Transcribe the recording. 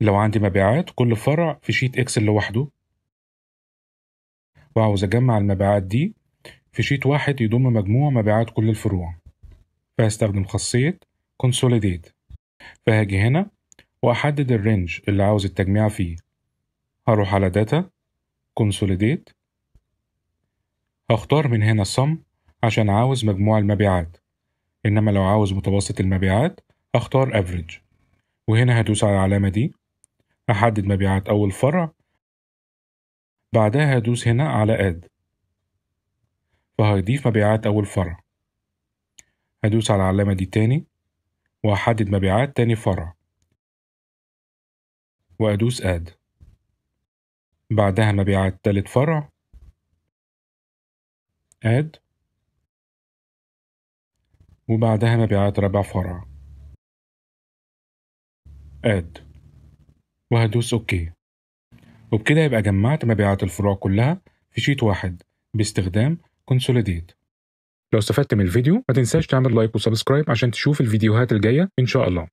لو عندي مبيعات كل فرع في شيت اكسل لوحده وعاوز اجمع المبيعات دي في شيت واحد يضم مجموع مبيعات كل الفروع فهستخدم خاصية Consolidate فهاجي هنا وأحدد الرينج اللي عاوز التجميع فيه هروح على داتا Consolidate هختار من هنا Sum عشان عاوز مجموع المبيعات إنما لو عاوز متوسط المبيعات هختار Average وهنا هدوس على العلامة دي أحدد مبيعات أول فرع بعدها هدوس هنا على اد فهيضيف مبيعات أول فرع هدوس على العلامة دي تاني وأحدد مبيعات تاني فرع وأدوس اد بعدها مبيعات تالت فرع اد وبعدها مبيعات رابع فرع اد وهدوس اوكي وبكده يبقى جمعت مبيعات الفروع كلها في شيت واحد باستخدام كونسوليديت لو استفدت من الفيديو ما تنساش تعمل لايك وسبسكرايب عشان تشوف الفيديوهات الجاية إن شاء الله